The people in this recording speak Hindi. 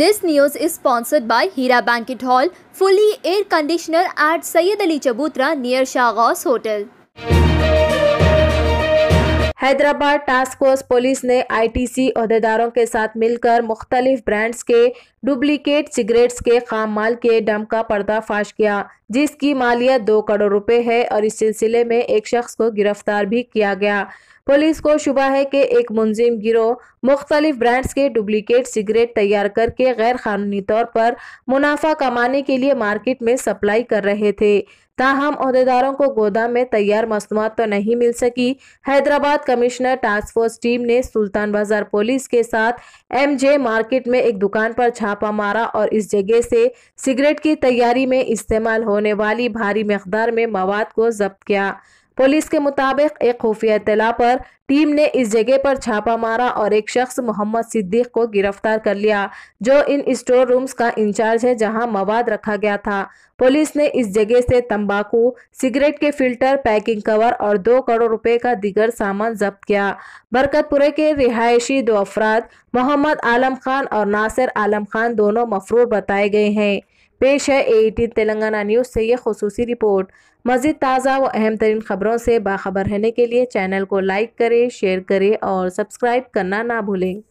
this news is sponsored by Heera Banquet hall fully air conditioner at Syed Ali Chabutra near Shagos hotel Hyderabad task force police ने आईटीसी अहदेदारों के साथ मिलकर मुख्तलिफ ब्रांड्स के डुप्लीकेट सिगरेट्स के खाम माल के डम का पर्दाफाश किया जिसकी मालियत दो करोड़ रुपए है और इस सिलसिले में एक शख्स को गिरफ्तार भी किया गया पुलिस को शुबा है कि एक मुंजिम गिरोह मुख्तलिफ ब्रांड्स के डुप्लीकेट सिगरेट तैयार करके गैर कानूनी तौर पर मुनाफा कमाने के लिए मार्केट में सप्लाई कर रहे थे ताहम अहदेदारों को गोदाम में तैयार मसनूआत तो नहीं मिल सकी Hyderabad commissioner task force team ने सुल्तान बाजार पुलिस के साथ एमजे मार्केट में एक दुकान पर छापा मारा और इस जगह से सिगरेट की तैयारी में इस्तेमाल होने वाली भारी मकदार में मवाद को जब्त किया पुलिस के मुताबिक एक खुफिया इतला पर टीम ने इस जगह पर छापा मारा और एक शख्स मोहम्मद सिद्दीक को गिरफ्तार कर लिया जो इन स्टोर रूम्स का इंचार्ज है जहां मवाद रखा गया था पुलिस ने इस जगह से तंबाकू सिगरेट के फिल्टर पैकिंग कवर और दो करोड़ रुपए का दिगर सामान जब्त किया बरकतपुरे के रिहायशी दो अफराद मोहम्मद आलम खान और नासिर आलम खान दोनों मफरूर बताए गए हैं पेश है ए टी तेलंगाना न्यूज़ से यह खसूसी रिपोर्ट मज़ीद ताज़ा व अहम तरीन खबरों से बाखबर रहने के लिए चैनल को लाइक करें शेयर करें और सब्सक्राइब करना ना भूलें